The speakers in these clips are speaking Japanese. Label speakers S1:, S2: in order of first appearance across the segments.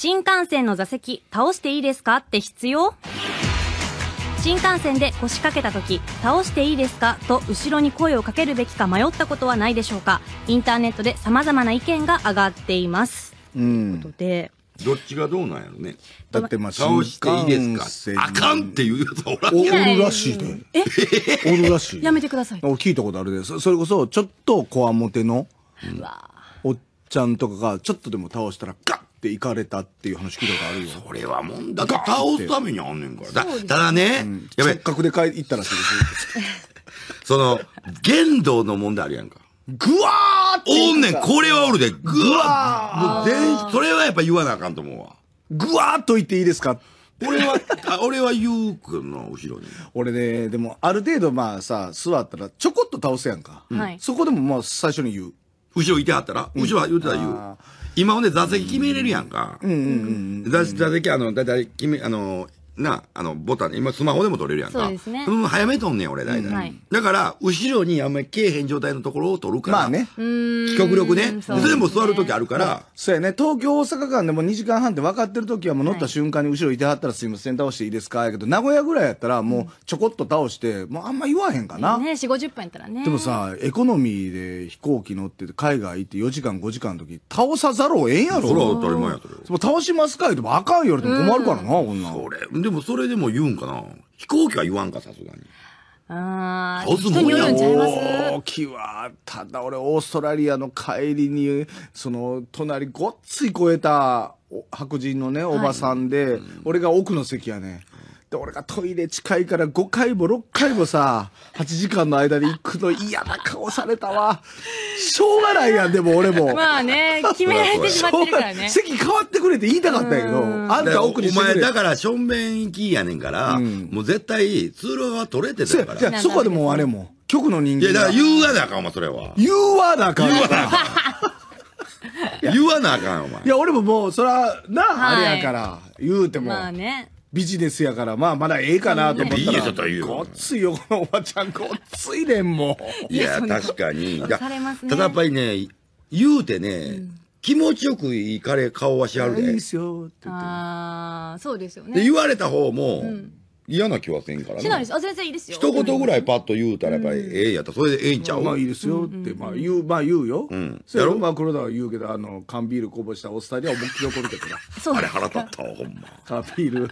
S1: 新幹線の座席倒していいですかって必要新幹線で腰掛けた時倒していいですかと後ろに声をかけるべきか迷ったことはないでしょうかインターネットでさまざまな意見が上がっています
S2: うんということでどっちがどうなんやろねだってまあ倒していいですかあかんっていうやつおるらしいで
S1: えおるらしい やめてください俺聞いたことあるでそれこそちょっとこわもての、おっちゃんとかがちょっとでも倒したらガッって行かれ
S2: たっていう話聞いたことあるよそれはもんだっ倒すためにあんねんからだただね、うん、やべせっかくで帰行ったらしいです その言動の問題あるやんか
S1: ぐわーっておんねんこ
S2: れはおるでぐわーもう全それはやっぱ言わなあかんと思うわぐわーっと言っていいですか俺は、俺はゆうくん
S1: の後ろに。俺ね、でも、ある程度まあさ、座ったら、ちょこっと倒すやんか。うん、そこでもまあ、
S2: 最初に言う。後ろいてはったら、後ろ言うてたら言う。今ほんで座席決めれるやんか。座席、あの、だいたい、あの、な、あの、ボタンで、今スマホでも撮れるやんか。そうですね。早めとんねん、俺、大体。い、だから、後ろにあんまり消えへん状態のところを撮るから。まあね。
S1: 極力ね。全部座
S2: るときあるから。
S1: そうやね。東京、大阪間でも2時間半って分かってるときはもう乗った瞬間に後ろいてはったらすいません、倒していいですかやけど、名古屋ぐらいやったらもうちょこっと倒して、もうあんま言わへんかな。ね、4、50分やったらね。でもさ、エコノミーで飛行機乗って海外行って4時間、5時間のとき、倒さざるをえんやろ。それは当たり前やと。う倒
S2: しますか言ってもあかんよりも困るからな、こんな。それ。でもそれでも言うんかな飛行機は言わんかさすがに。
S1: ああ、人によるんちゃいます飛行
S2: 機は、ただ
S1: 俺、オーストラリアの帰りに、その、隣、ごっつい超えた白人のね、おばさんで、俺が奥の席やね。で、俺がトイレ近いから5回も6回もさ、8時間の間に行くの嫌な顔されたわ。
S2: しょうがないやん、でも俺も。ま
S1: あね、決められてしまってるからね。席変
S2: わってくれって言いたかったんやけど、あんた奥にお前、だから正面行きやねんから、うん、もう絶対通路は取れてたから。そこでもあれも、局の人間。いや、だから言うわなあかん、お前、それは。言
S1: うわなあかん。言うわなあか
S2: ん。言わなあかん お前いや俺ももうそら
S1: なあ、はい、あれやから言うてもまあねビジネスやから、まあ、まだええかなと思ったら。いいやと言う。ごっついよ、のおばちゃん、ごっついねん、もう。いや、確
S2: かに。ね、ただやっぱりね、言うてね、うん気持ちよく行かれ顔はしはるで。いいっすよって
S1: 言って。ああ、そうですよね。で、言われた方も、うん、
S2: 嫌な気はせんからね。しないで
S1: す。あ、全然いいですよ。一言ぐ
S2: らいパッと言うたら、やっぱり、ええやったそれでええんちゃう、まあいいですよっ
S1: て、まあ言う、まあ言うよ。うん。そやろまあ黒田は言うけど、あの、缶ビールこぼしたおっさんには思いっきり怒るけどな。
S2: そうあれ腹立ったわ、ほんま。缶ビール。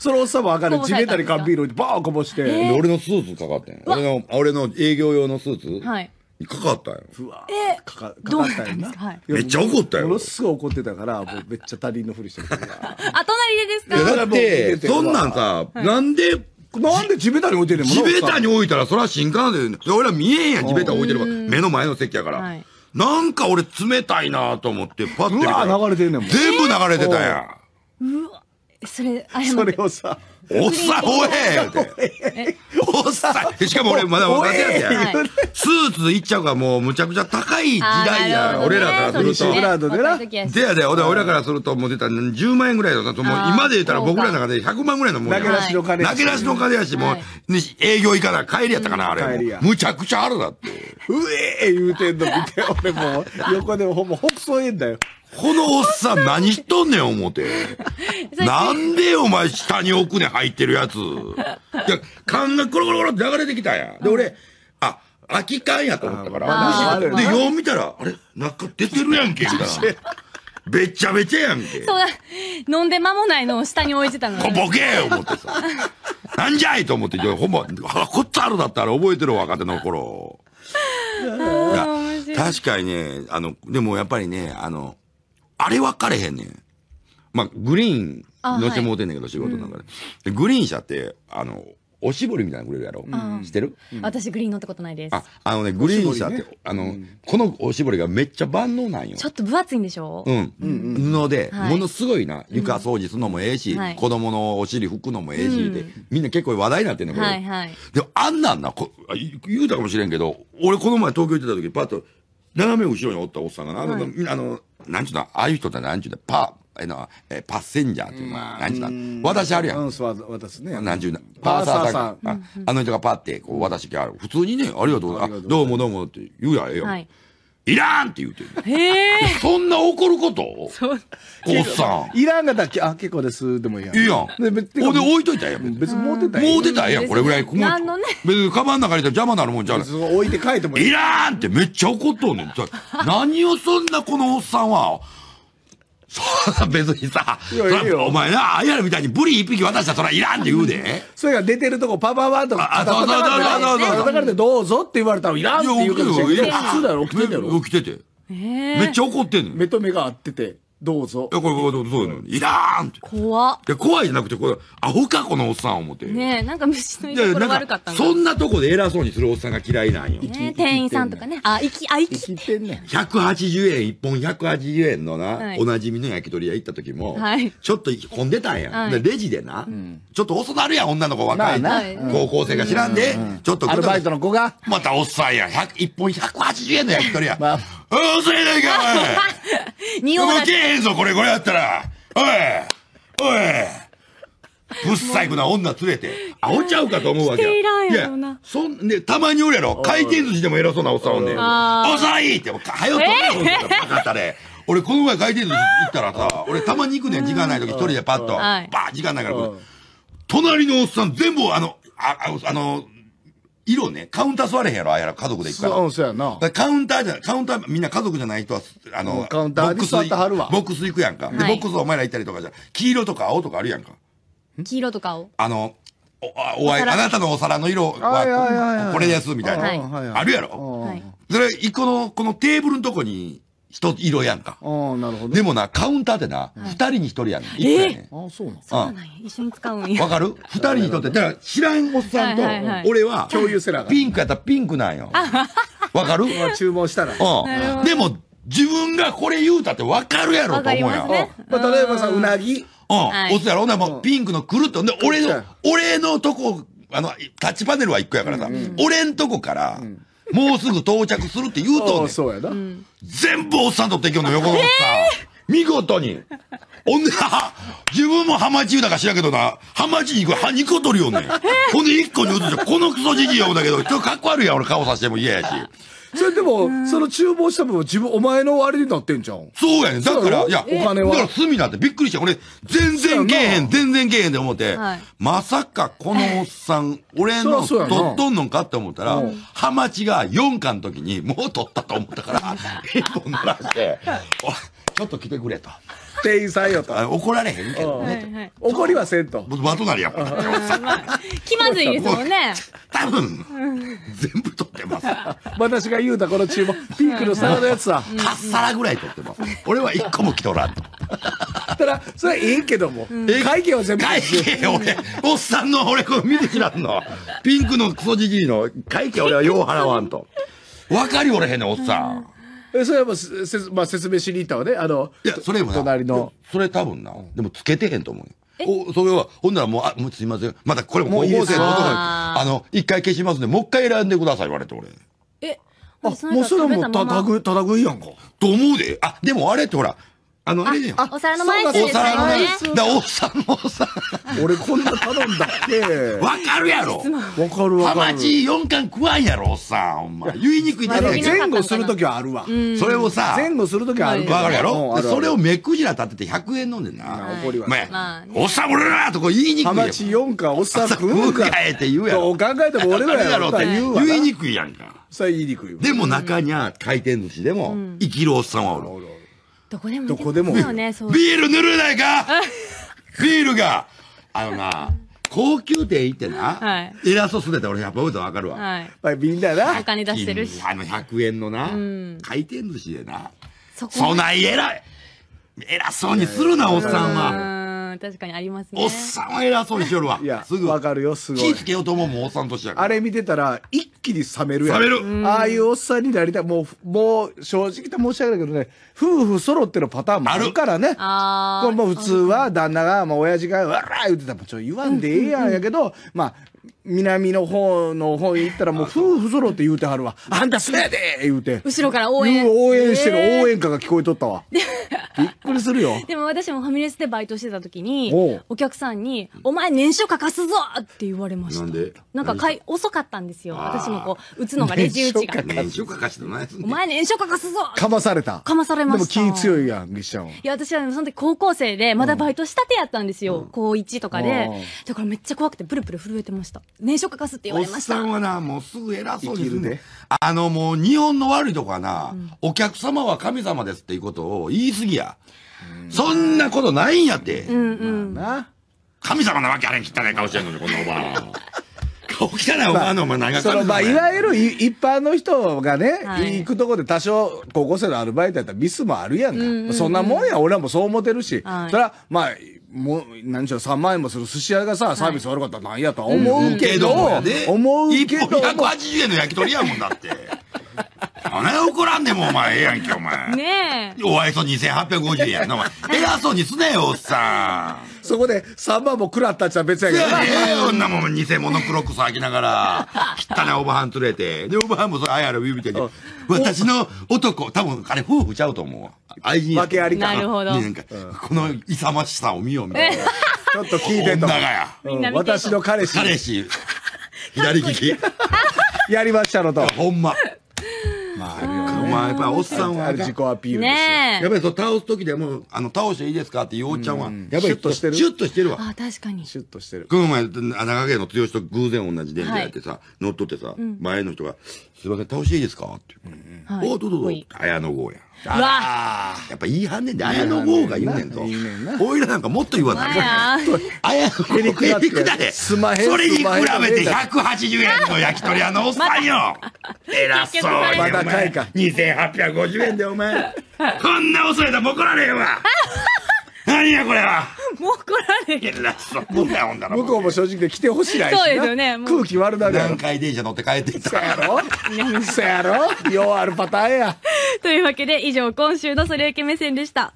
S2: そのおっさんも分かる。地べたに缶ビールをバーこぼして。俺のスーツかかってん。俺の、俺の営業用のスーツ。はい。かかったよ。ふわえかかかかったんよなめっちゃ怒ったよものすごい怒ってたからもうめっちゃ他人
S1: のふりしてた。か らあ、隣でですかだって、そんなんさ、な
S2: んで、なんで地べたに置いてんねんもん地べたに置いたら、そら新幹線で、俺ら見えんやん、地べた置いてれば。目の前の席やからなんか俺冷たいなと思って、パッて流れてんねんもん全部流れてたや
S1: ん。うわそれ、あれそれをさ、おっさん、おえ
S2: おっさんしかも俺まだ若手やで、スーツいっちゃうかもうむちゃくちゃ高い時代や、俺らからすると。ドでな。
S1: でやで、
S2: 俺らからすると、もう出たら10万円ぐらいだと、もう今で言ったら僕らの中で100万ぐらいのもんや。投げ出しの金投げ出しの金やし、もう、営業行かな帰りやったかな、あれ。むちゃくちゃあるだって。うええ言うてんの見て、俺も横でほぼ北そえんだよ。このおっさん何しとんねん思て。なんでお前下に奥に入ってるやつ。いや、缶がコロコロコロって流れてきたんや。で、俺、あ、空き缶やと思ったから。で、よう見たら、あれ中出てるやんけ、みたいな。べっちゃべちゃやんけ。そうだ。
S1: 飲んで間もないのを下に置いてたの。ボケ
S2: ー思ってさ。なんじゃいと思って、ほんま、こっちあるだったら覚えてる若手の頃。確かにね、あの、でもやっぱりね、あの、あれ分かれへんねん。まあ、グリーン乗せてもうてんねんけど、仕事なんかで。グリーン車って、あの、おしぼりみたいなのくれるやろ、う知ってる、私
S1: グリーン乗ったことないですあ
S2: あのねグリーン車って、あの、このおしぼりがめっちゃ万能なんよちょ
S1: っと分厚いんでしょうん、うん布で、ものす
S2: ごいな床掃除するのもええし、子供のお尻拭くのもええし、でみんな結構話題になってんのこれ、はいはい、であんなんなこ言うたかもしれんけど俺この前東京行ってた時パッと斜め後ろにおったおっさんがな、あの、あのなんちゅうのああいう人ってなんちゅうのパえのえパッセンジャーっていうまあ何時だ私あるやん。私ね。何十なパーサーさん。ああの人がパってこう私きゃ普通にねありがとうあどうもどうもって言うやええやはいいらんって言うてへそんな怒ることおっさ
S1: ん。いらんがだけ、あ、結構ですでもいいやん。いいやん。で、別に。置いといたやん。別に持うてたやん。持てたやん、これぐらい。もう、ね、
S2: 別にカバンの中にいたら邪魔なるもんじゃない。置いて帰ってもいい。いらんってめっちゃ怒っとんねん。何をそんなこのおっさんは。そら別にさ、いやいお前な、あやるみたいにブリ一匹渡したらそらいらんって言うで。それが出てるとこ
S1: パパパとか、あ、そうそうそうそうそう。だか
S2: らどうぞって言われたらいらんって言うけど、普通だろ、起きてろ。起きてて。めっちゃ怒ってんの。目と目が合ってて。どうぞ。いや、これ、これ、そうなの。いらーんって。怖いや、怖いじゃなくて、これ、アホか、このおっさん、思って。
S1: ねえ、なんか虫の居が悪かったんそん
S2: なとこで偉そうにするおっさんが嫌いなんよ。
S1: ね、店員さんとかね。あ、行き、あ、生きてんねん。
S2: 180円、1本180円のな、おなじみの焼き鳥屋行った時も、ちょっと混んでたんや。レジでな、ちょっと遅なるやん、女の子若い。な高校生が知らんで、ちょっとアルバイトの子が。またおっさんや。1本180円の焼き鳥屋。う あ、遅いねんか、おい。匂い。えぞ、これ、これやったら。おいおいぶっいくな女連れて、あおちゃうかと思うわけや。いや、そんで、たまにおるやろ。回転寿司でも偉そうなおっさんおんねん。
S1: 遅いって、も
S2: う、はよとね、ほんとバカったれ。俺、この前回転寿司行ったらさ、俺、たまに行くねん、時間ない時、一人でパッと。ばー時間ないから、隣のおっさん全部、あの、あ、あの、色ね、カウンター座れへんやろ、あやら家族で行くから。そうそうやな。カウンターじゃ、カウンター、みんな家族じゃない人は、あの、カウンターに座ってはるわ。ボックス行くやんか。で、ボックスお前ら行ったりとかじゃ、黄色とか青とかあるやんか。
S1: 黄色とか青
S2: あの、お、おあなたのお皿の色は、これです、みたいな。あるやろ。それ、この、このテーブルのとこに、人、色やんか。ああ、なるほど。でもな、カウンターでな、二、人に一人やん。一人やね
S1: ん。ああ、そうなんそう一緒に使うんや。わかる
S2: 二人に一人って、だから知らんおっ
S1: さんと、俺は、
S2: 共有せなピンクやったらピンクなんよ。わかる 注文したら。うん。でも、自分がこれ言うたってわかるやろと思うやん。まあ、例えばさ、うなぎ。うん。おつやろ。ほんならもうピンクのくるっと。で、俺の、俺のとこ、あの、タッチパネルは一個やからさ、俺んとこから、もうすぐ到着するって言うとんねん。そうやな。全部おっさんとってきよんの、横のおっさん。見事に。おんで、自分もハマチだから知らんけどな、ハマチに行く、は、2個取るよねほんで1
S1: 個に移しこのク
S2: ソじじいやんだけど、今日かっこ悪いやん、俺顔さしても嫌やし。
S1: それでも、その厨房した分は自分、お前の割
S2: になってんじゃん。そうやねん。だから、いや、お金は。だから罪だってびっくりした。俺、全然けえへん、全然けえへんって思って、まさかこのおっさん、俺の取っとんのかって思ったら、ハマチが4巻の時にもう取ったと思ったから、一本乗らして、おい、ちょっと来てくれと。店員さんよと。怒られへんけどね。はいはい、怒りはせんと。僕、まとなりやっぱ。ま
S1: あ、気まずいですもんね。多分、全部取ってます。私が言うたこの注文、ピンクの皿のや
S2: つは、8皿ぐらい取ってます。俺は1個も来とらんと。たら、それはいいけども、うん、会計は全部。会計俺、おっさんの俺、これ見てきらんの。ピンクのクソじじいの会計俺はよう払わんと。わかりおれへんねん、おっさんそれはもうせ、まあ、説明しに行ったわねあのいやそれも隣のそれ多分なでもつけてへんと思うよおそれはほんならもう「あもうすいませんまたこれも高校生の男ああの一回消しますんでもう一回選んでください」言われて俺
S1: えあもうそれはもうたた
S2: ぐたたぐいやんかと思うであでもあれってほらあの、あれじゃ
S1: ん。お皿の前ですお皿の前です。だ、
S2: 王さんもさ。俺こんな頼んだっけ。わかるやろ。わかるわかる。ハマチ4巻食わんやろ、おっさん。ほんま。言いにくいだけ前後するときはあるわ。それをさ。前後するときはあるわかるやろ。それを目くじら立てて100円飲んでんな。怒りは。おっさん俺らとこ言いにくい。ハマチ4巻おっさん食うか。えって言うやろ。考えても俺らやろって言う言いにくいやんか。それ言いにくいでも中には回転寿司でも生きるおっさんはおる。どこでもどこでも、ビールぬるないか ビールがあのな高級店行ってな、はい、偉そうすねて俺やっぱ覚えたら分かるわ、はい、まあ、みんななお金出してるしあの100円のな、回転寿司でな
S1: そそない偉い偉そうにするなおっさんは確かにありますねおっさんは
S2: 偉そうにしよるわいやすぐ分かるよすぐ。気付けようと思
S1: うもんおっさんとしてあれ見てたら一きり冷めるやん冷めるああいうおっさんになりたいもうもう正直と申し訳ないけどね夫婦揃ってのパターンもあるからねあこれもう普通は旦那が、まあ、親父が「うわら!」言ってたら「ちょ言わんでええやん」やけど、まあ南の方の方へ行ったらもう夫婦揃って言うてはるわ「あんたそやで!」言うて後ろから応援応援してる、応援歌が聞こえとったわ びっくりするよでも私もファミレスでバイトしてた時にお客さんに「お前年書書かすぞ!」って言われましたな
S2: んでなんかかい
S1: 遅かったんですよ私もこう打つのがレジ打ちが年書
S2: 書かしてないお
S1: 前年書書かすぞかまされたかまされましたでも気強いやんギちゃんいや私はその時高校生でまだバイトしたてやったんですよ、高1とかでだからめっちゃ怖くてプルプル震えてました年食かすって言われました。おっさ
S2: んはな、もうすぐ偉そうにするね。あの、もう日本の悪いとこはな、うん、お客様は神様ですっていうことを言い過ぎや。そんなことないんやって。
S1: うんうん。まあな、
S2: 神様なわけあれ汚い顔してんのに、このおばあ。顔汚いおばあの、お前長かまあ、いわ
S1: ゆる一般の人がね、はい、行くとこで多少高校生のアルバイトやったらミスもあるやんか。うんうんうん、そんなもんや、俺はもうそう思ってるし。はい、それは、まあ、もう、何しろ3万円もする寿司屋がさ、サービス悪かったらなんやとは思うけど、思う
S2: けど。1本180円の焼き鳥やもんだって。何怒らんでもお前ええやんけお前
S1: ねえお愛想
S2: 2850円やなお前偉そうにすねよおっさんそ
S1: こで3万も食らったっちゃ別やけどええ女も
S2: ん偽物クロック、騒きながら汚いおばはん連れてでおばはんもそれあやらビビって私の男多分彼夫婦ちゃうと思う愛人けありかなるほど、この勇ましさを見ようみたいな
S1: ちょっと聞いてん女がや、私の彼氏彼
S2: 氏左利き やりましたのとほんままあ、やっぱりおっさんは。あれ自己アピールですねやっぱりそう倒す時でも、あの、倒していいですかって言おうちゃんは、やっぱりシュッとしてる。シュッとしてるわ。あ、
S1: 確かに。シュッとしてる。
S2: この前、長毛の剛と偶然同じ電車やってさ、乗っとってさ、前の人が、すいません、倒していいですかって言おどうぞどうぞ。綾野剛や。あやっぱ言いはんねんで、綾野剛が言うねんと。おいらなんかもっと言わない。綾野剛にだれ。それに比べて180円の焼き鳥屋のおっさんよ。偉そうに。まだかいか。千八百五十円でお前
S1: こんな遅いともこられへんわ何やこれはもう来られへん。向
S2: こうも正直で来てほしないしそうですよね。空気悪だね。南海電車乗って帰ってきた。やろそやろようあるパターンや。
S1: というわけで、以上、今週のそれゆけ目線でした。